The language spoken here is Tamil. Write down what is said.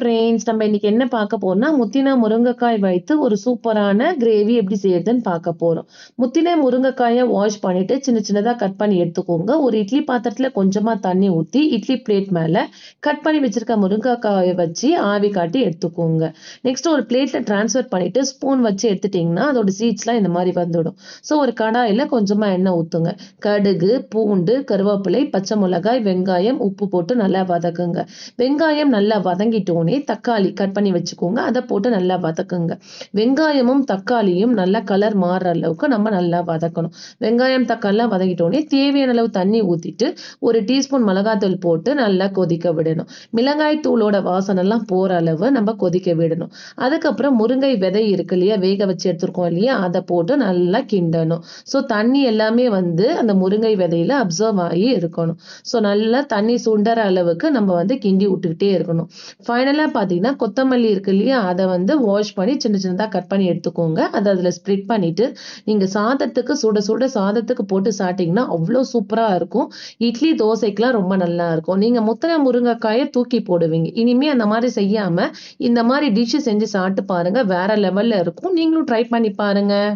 ஃப்ரெண்ட்ஸ் நம்ம இன்னைக்கு என்ன பார்க்க போறோம்னா முத்தின முருங்கைக்காய் வைத்து ஒரு சூப்பரான கிரேவி எப்படி செய்யறதுன்னு பார்க்க போறோம் முத்தின முருங்கைக்காயை வாஷ் பண்ணிட்டு சின்ன சின்னதாக கட் பண்ணி எடுத்துக்கோங்க ஒரு இட்லி பாத்திரத்தில் கொஞ்சமா தண்ணி ஊற்றி இட்லி பிளேட் மேல கட் பண்ணி வச்சிருக்க முருங்கைக்காயை வச்சு ஆவி காட்டி எடுத்துக்கோங்க நெக்ஸ்ட் ஒரு பிளேட்ல டிரான்ஸ்ஃபர் பண்ணிட்டு ஸ்பூன் வச்சு எடுத்துட்டீங்கன்னா அதோட சீட்ஸ்லாம் இந்த மாதிரி வந்துடும் ஸோ ஒரு கடாயில் கொஞ்சமா எண்ணெய் ஊற்றுங்க கடுகு பூண்டு கருவேப்பிலை பச்சை மிளகாய் வெங்காயம் உப்பு போட்டு நல்லா வதக்குங்க வெங்காயம் நல்லா வதங்கிட்டோன்னு எல்லாமே தக்காளி கட் பண்ணி வச்சுக்கோங்க அதை போட்டு நல்லா வதக்குங்க வெங்காயமும் தக்காளியும் நல்லா கலர் மாறுற அளவுக்கு நம்ம நல்லா வதக்கணும் வெங்காயம் தக்காளிலாம் வதக்கிட்டோடனே தேவையான அளவு தண்ணி ஊற்றிட்டு ஒரு டீஸ்பூன் மிளகாத்தூள் போட்டு நல்லா கொதிக்க விடணும் மிளகாய் தூளோட வாசனைலாம் போகிற அளவு நம்ம கொதிக்க விடணும் அதுக்கப்புறம் முருங்கை விதை இருக்கு இல்லையா வேக வச்சு எடுத்துருக்கோம் இல்லையா அதை போட்டு நல்லா கிண்டணும் ஸோ தண்ணி எல்லாமே வந்து அந்த முருங்கை விதையில அப்சர்வ் ஆகி இருக்கணும் ஸோ நல்லா தண்ணி சுண்டற அளவுக்கு நம்ம வந்து கிண்டி விட்டுக்கிட்டே இருக்கணும் ஃபைனலாக பார்த்தீங்கன்னா கொத்தமல்லி இருக்கு இல்லையா அதை வந்து வாஷ் பண்ணி சின்ன சின்னதாக கட் பண்ணி எடுத்துக்கோங்க அதை அதில் ஸ்ப்ரிட் பண்ணிவிட்டு நீங்கள் சாதத்துக்கு சுட சுட சாதத்துக்கு போட்டு சாப்பிட்டிங்கன்னா அவ்வளோ சூப்பராக இருக்கும் இட்லி தோசைக்கெலாம் ரொம்ப நல்லா இருக்கும் நீங்கள் முத்தனை முருங்கைக்காயை தூக்கி போடுவீங்க இனிமேல் அந்த மாதிரி செய்யாமல் இந்த மாதிரி டிஷ்ஷு செஞ்சு சாப்பிட்டு பாருங்கள் வேறு லெவலில் இருக்கும் நீங்களும் ட்ரை பண்ணி பாருங்கள்